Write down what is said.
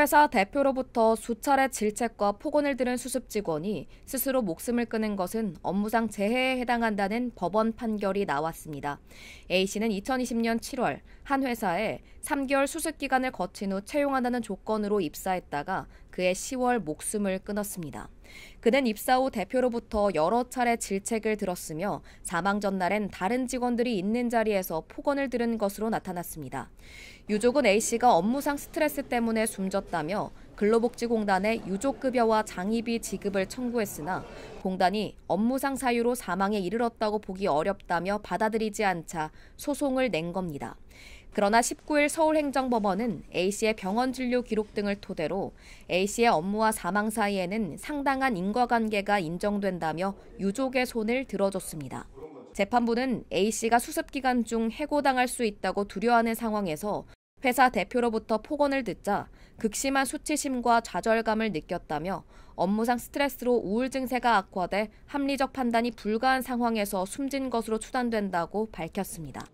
회사 대표로부터 수차례 질책과 폭언을 들은 수습 직원이 스스로 목숨을 끊은 것은 업무상 재해에 해당한다는 법원 판결이 나왔습니다. A씨는 2020년 7월 한 회사에 3개월 수습 기간을 거친 후 채용한다는 조건으로 입사했다가 그해 10월 목숨을 끊었습니다. 그는 입사 후 대표로부터 여러 차례 질책을 들었으며 사망 전날엔 다른 직원들이 있는 자리에서 폭언을 들은 것으로 나타났습니다. 유족은 A씨가 업무상 스트레스 때문에 숨졌다 했다며 근로복지공단에 유족급여와 장의비 지급을 청구했으나 공단이 업무상 사유로 사망에 이르렀다고 보기 어렵다며 받아들이지 않자 소송을 낸 겁니다. 그러나 19일 서울행정법원은 A씨의 병원 진료 기록 등을 토대로 A씨의 업무와 사망 사이에는 상당한 인과관계가 인정된다며 유족의 손을 들어줬습니다. 재판부는 A씨가 수습 기간 중 해고당할 수 있다고 두려워하는 상황에서 회사 대표로부터 폭언을 듣자 극심한 수치심과 좌절감을 느꼈다며 업무상 스트레스로 우울 증세가 악화돼 합리적 판단이 불가한 상황에서 숨진 것으로 추산된다고 밝혔습니다.